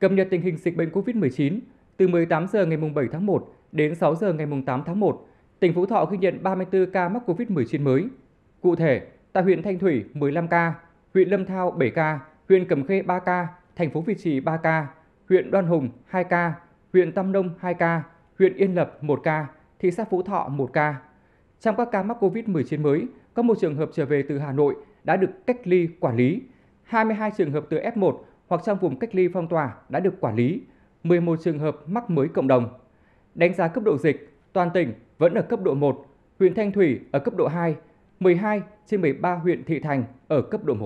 Cập nhật tình hình dịch bệnh COVID-19, từ 18 giờ ngày 7 tháng 1 đến 6 giờ ngày 8 tháng 1, tỉnh Phú Thọ ghi nhận 34 ca mắc COVID-19 mới. Cụ thể, tại huyện Thanh Thủy 15 ca, huyện Lâm Thao 7 ca, huyện Cẩm Khê 3 ca, thành phố Việt Trì 3 ca, huyện Đoan Hùng 2 ca, huyện Tam Nông 2 ca, huyện Yên Lập 1 ca, thị xã Phú Thọ 1 ca. Trong các ca mắc COVID-19 mới, có một trường hợp trở về từ Hà Nội đã được cách ly quản lý, 22 trường hợp từ F1 hoặc trong vùng cách ly phong tỏa đã được quản lý, 11 trường hợp mắc mới cộng đồng. Đánh giá cấp độ dịch, toàn tỉnh vẫn ở cấp độ 1, huyện Thanh Thủy ở cấp độ 2, 12 trên 13 huyện thị thành ở cấp độ 1.